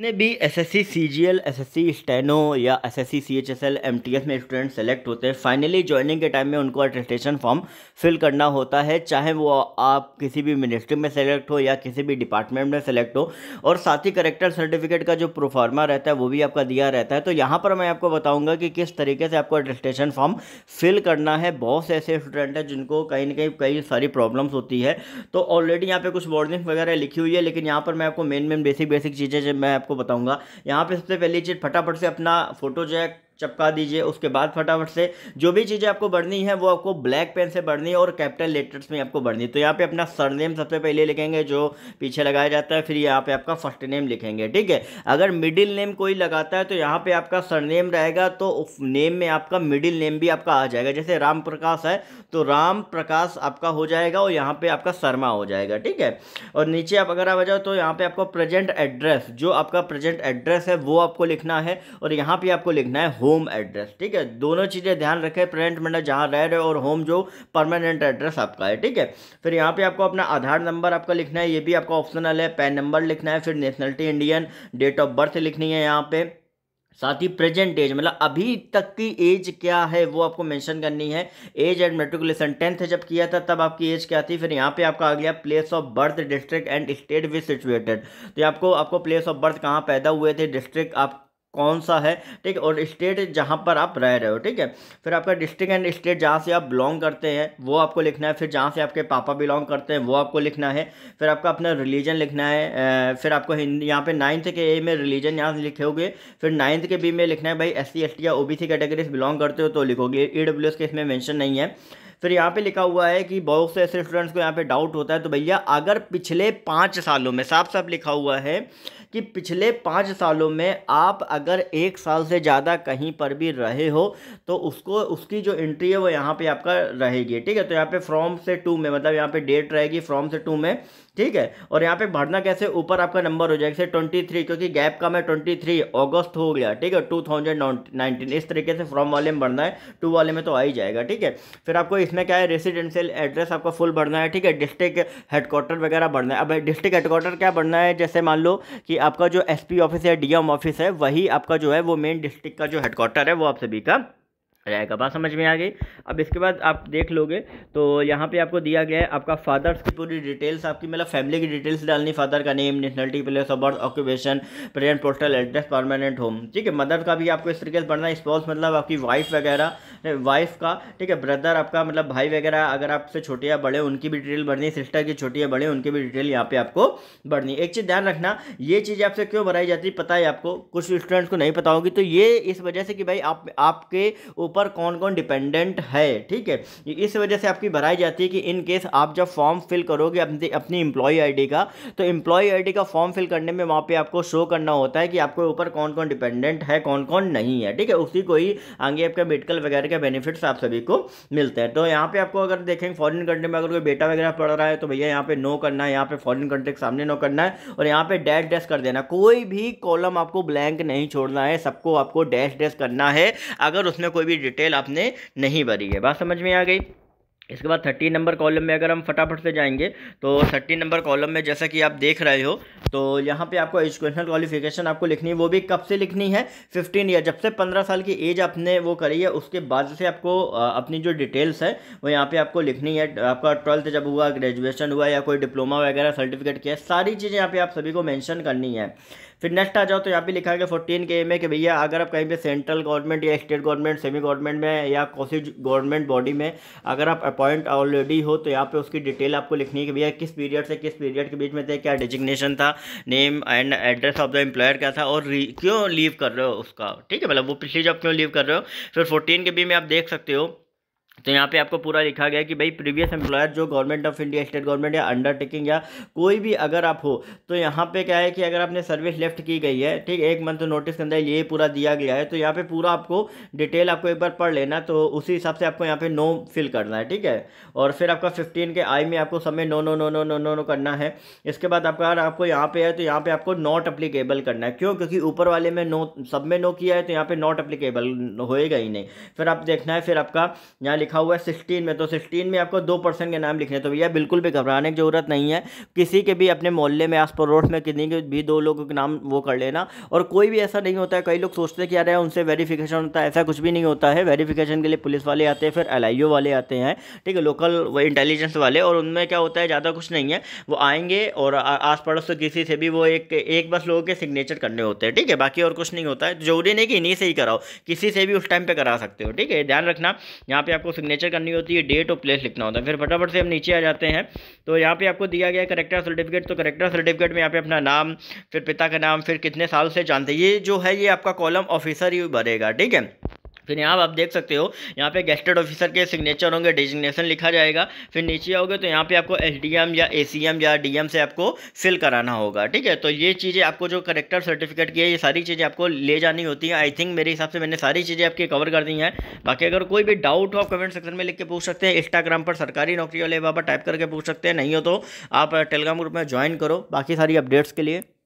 जितने भी S S C C G L S S C steno या S S C C H S L M T S में student select होते हैं finally joining के time में उनको अटेस्टेशन फॉर्म फिल करना होता है चाहे वो आप किसी भी मिनिस्ट्री में सेलेक्ट हो या किसी भी डिपार्टमेंट में सेलेक्ट हो और साथ ही करेक्टर सर्टिफिकेट का जो प्रोफार्मा रहता है वो भी आपका दिया रहता है तो यहाँ पर मैं आपको बताऊँगा कि किस तरीके से आपको अटेस्टेशन फॉर्म फिल करना है बहुत से ऐसे स्टूडेंट हैं जिनको कहीं ना कहीं कई सारी प्रॉब्लम्स होती है तो ऑलरेडी यहाँ पर कुछ वार्निंग वगैरह लिखी हुई है लेकिन यहाँ पर मैं आपको मेन मेन बेसिक बेसिक चीज़ें जब मैं आपको बताऊंगा यहाँ पे सबसे पहले चीज़ फटाफट से अपना फोटो जो है चपका दीजिए उसके बाद फटाफट से जो भी चीज़ें आपको बढ़नी है वो आपको ब्लैक पेन से बढ़नी है और कैपिटल लेटर्स में आपको बढ़नी है तो यहाँ पे अपना सरनेम सबसे पहले लिखेंगे जो पीछे लगाया जाता है फिर यहाँ पे आपका फर्स्ट नेम लिखेंगे ठीक है अगर मिडिल नेम कोई लगाता है तो यहाँ पे आपका सरनेम रहेगा तो नेम में आपका मिडिल नेम भी आपका आ जाएगा जैसे राम प्रकाश है तो राम प्रकाश आपका हो जाएगा और यहाँ पर आपका शर्मा हो जाएगा ठीक है और नीचे आप अगर आ जाओ तो यहाँ पर आपका प्रेजेंट एड्रेस जो आपका प्रेजेंट एड्रेस है वो आपको लिखना है और यहाँ पर आपको लिखना है होम एड्रेस ठीक है दोनों चीज़ें ध्यान रखें प्रेजेंट मंडल जहाँ रह रहे हो और होम जो परमानेंट एड्रेस आपका है ठीक है फिर यहाँ पे आपको अपना आधार नंबर आपका लिखना है ये भी आपका ऑप्शनल है पैन नंबर लिखना है फिर nationality Indian date of birth लिखनी है यहाँ पे साथ ही प्रेजेंट एज मतलब अभी तक की एज क्या है वो आपको मेंशन करनी है एज एंड मेट्रिकुलेशन टेंथ जब किया था तब आपकी एज क्या थी फिर यहाँ पे आपका आ गया place of birth district and state भी सिचुएटेड तो आपको आपको प्लेस ऑफ बर्थ कहाँ पैदा हुए थे डिस्ट्रिक्ट आप कौन सा है ठीक है और स्टेट जहाँ पर आप रह रहे हो ठीक है फिर आपका डिस्ट्रिक्ट एंड स्टेट जहाँ से आप बिलोंग करते हैं वो आपको लिखना है फिर जहाँ से आपके पापा बिलोंग करते हैं वो आपको लिखना है फिर आपका अपना रिलीजन लिखना है फिर आपको हिंदी यहाँ पे नाइन्थ के ए में रिलीजन यहाँ से लिखोगे फिर नाइन्थ के बी में लिखना है भाई एस सी या ओ बी कैटेगरी से बिलोंग करते हो तो लिखोगे ई डब्ल्यू एस के इसमें मैंशन नहीं है फिर यहाँ पे लिखा हुआ है कि बहुत से ऐसे स्टूडेंट्स को यहाँ पे डाउट होता है तो भैया अगर पिछले पाँच सालों में साफ साफ लिखा हुआ है कि पिछले पाँच सालों में आप अगर एक साल से ज़्यादा कहीं पर भी रहे हो तो उसको उसकी जो एंट्री है वो यहाँ पे आपका रहेगी ठीक है तो यहाँ पे फ्रॉम से टू में मतलब यहाँ पे डेट रहेगी फ्रॉम से टू में ठीक है और यहाँ पे भरना कैसे ऊपर आपका नंबर हो जाएगा ट्वेंटी थ्री क्योंकि गैप का मैं ट्वेंटी थ्री अगस्त हो गया ठीक है टू थाउजेंड नाइनटीन इस तरीके से फ्रॉम वाले में भरना है टू वाले में तो आ ही जाएगा ठीक है फिर आपको इसमें क्या है रेसिडेंशियल एड्रेस आपका फुल भरना है ठीक है डिस्ट्रिक्ट हेडक्वार्टर वगैरह भरना है अब डिस्ट्रिक्ट हेडक्वार्टर क्या बढ़ना है जैसे मान लो कि आपका जो एस ऑफिस है डीएम ऑफिस है वही आपका जो है वो मेन डिस्ट्रिक्ट का जो हेडक्वार्टर है वो आप सभी का रहेगा बात समझ में आ गई अब इसके बाद आप देख लोगे तो यहाँ पे आपको दिया गया है आपका फादर्स की पूरी डिटेल्स आपकी मतलब फैमिली की डिटेल्स डालनी फादर का name nationality place of birth occupation present postal address permanent home ठीक है मदर का भी आपको इस तरीके से पढ़ना है स्पॉस मतलब आपकी वाइफ वगैरह वाइफ का ठीक है ब्रदर आपका मतलब भाई वगैरह अगर आपसे छोटे या बड़े उनकी भी डिटेल भरनी सिस्टर की छोटी या बड़े उनकी भी डिटेल यहाँ पे आपको भरनी एक चीज़ ध्यान रखना ये चीज़ आपसे क्यों भराई जाती है पता है आपको कुछ स्टूडेंट्स को नहीं पता होगी तो ये इस वजह से कि भाई आप आपके ऊपर कौन कौन डिपेंडेंट है ठीक है इस वजह से आपकी भराई जाती है कि इन केस आप जब फॉर्म फिल करोगे अपनी अपनी आई आईडी का तो एम्प्लॉय आई का फॉर्म फिल करने में वहाँ पर आपको शो करना होता है कि आपके ऊपर कौन कौन डिपेंडेंट है कौन कौन नहीं है ठीक है उसी को ही आगे आपका मेडिकल वगैरह के बेनिफिट्स आप सभी को मिलते हैं तो यहाँ पे आपको अगर देखेंगे फॉरेन कंट्री में अगर कोई बेटा वगैरह पढ़ रहा है तो भैया यहाँ पे नो करना है यहाँ पे फॉरेन कंट्री के सामने नो करना है और यहाँ पे डैश डैश कर देना कोई भी कॉलम आपको ब्लैंक नहीं छोड़ना है सबको आपको डैश डैश करना है अगर उसमें कोई भी डिटेल आपने नहीं भरी है बात समझ में आ गई इसके बाद थर्टी नंबर कॉलम में अगर हम फटाफट से जाएंगे तो थर्टी नंबर कॉलम में जैसा कि आप देख रहे हो तो यहाँ पे आपको एजुकेशनल क्वालिफिकेशन आपको लिखनी है वो भी कब से लिखनी है फिफ्टीन ईयर जब से पंद्रह साल की एज आपने वो करी है उसके बाद से आपको अपनी जो डिटेल्स है वो यहाँ पे आपको लिखनी है आपका ट्वेल्थ जब हुआ ग्रेजुएशन हुआ या कोई डिप्लोमा वगैरह सर्टिफिकेट किया सारी चीज़ें यहाँ पर आप सभी को मैंशन करनी है फिर नेक्स्ट आ जाओ तो यहाँ पे लिखा कि फोर्टीन के एम में कि भैया अगर आप कहीं पे सेंट्रल गवर्नमेंट या स्टेट गवर्नमेंट सेमी गवर्नमेंट में या कौशी गवर्नमेंट बॉडी में अगर आप अपॉइंट ऑलरेडी हो तो यहाँ पे उसकी डिटेल आपको लिखनी है कि भैया किस पीरियड से किस पीरियड के बीच में थे क्या डिजिग्नेशन था name and address of the employer क्या था और क्यों लीव कर रहे हो उसका ठीक है मतलब वो पिछली जॉब क्यों लीव कर रहे हो फिर फोर्टीन के बी में आप देख सकते हो तो यहाँ पे आपको पूरा लिखा गया कि भाई प्रीवियस एम्प्लॉयर जो government of India state government या अंडरटेकिंग या कोई भी अगर आप हो तो यहाँ पे क्या है कि अगर आपने सर्विस लेफ्ट की गई है ठीक एक मंथ नोटिस के अंदर ये पूरा दिया गया है तो यहाँ पे पूरा आपको डिटेल आपको एक बार पढ़ लेना तो उसी हिसाब से आपको यहाँ पर नो फिल करना है ठीक है और फिर आपका फिफ्टीन के आई में आपको समय no no no no no no no करना है इसके बाद आपका अगर आपको यहाँ पे है तो यहाँ पर आपको नॉट अप्लीकेबल करना है क्यों क्योंकि ऊपर वाले में नो सब में नो किया है तो यहाँ पर नॉट अप्लीकेबल होएगा ही नहीं फिर आप देखना है फिर आपका यहाँ लिखा हुआ है सिक्सटीन में तो सिक्सटीन में आपको दो पर्सन के नाम लिखने तो भैया बिल्कुल भी घबराने की ज़रूरत नहीं है किसी के भी अपने मोहल्ले में आस पड़ोस में किसी के भी दो लोगों के नाम वो कर लेना और कोई भी ऐसा नहीं होता है कई लोग सोचते कि यार उनसे वेरीफिकेशन होता है ऐसा कुछ भी नहीं होता है वेरीफिकेशन के लिए पुलिस वाले आते हैं फिर एल वाले आते हैं ठीक है लोकल इंटेलिजेंस वाले और उनमें क्या होता है ज़्यादा कुछ नहीं है वो आएंगे और आस पड़ोस तो किसी से भी वो एक एक बस लोगों के सिग्नेचर करने होते हैं ठीक है बाकी और कुछ नहीं होता है जरूरी नहीं कि इन्हीं से ही कराओ किसी से भी उस टाइम पर करा सकते हो ठीक है ध्यान रखना यहाँ पे आपको सिग्नेचर करनी होती है डेट और प्लेस लिखना होता है फिर फटाफट से हम नीचे आ जाते हैं तो यहाँ पे आपको दिया गया करेक्टर सर्टिफिकेट तो करेक्टर सर्टिफिकेट में यहाँ पे अपना नाम फिर पिता का नाम फिर कितने साल से जानते ये जो है ये आपका कॉलम ऑफिसर ही भरेगा ठीक है फिर यहाँ आप देख सकते हो यहाँ पे गेस्टेड ऑफिसर के सिग्नेचर होंगे डिजिग्नेशन लिखा जाएगा फिर नीचे आओगे तो यहाँ पे आपको एस या ए या डी से आपको फिल कराना होगा ठीक है तो ये चीज़ें आपको जो करेक्टर सर्टिफिकेट की है ये सारी चीज़ें आपको ले जानी होती हैं आई थिंक मेरे हिसाब से मैंने सारी चीज़ें आपकी कवर कर दी हैं बाकी अगर कोई भी डाउट हो आप कमेंट सेक्शन में लिख के पूछ सकते हैं इंस्टाग्राम पर सरकारी नौकरी वाले बाबा टाइप करके पूछ सकते हैं नहीं हो तो आप टेलीग्राम ग्रुप में ज्वाइन करो बाकी सारी अपडेट्स के लिए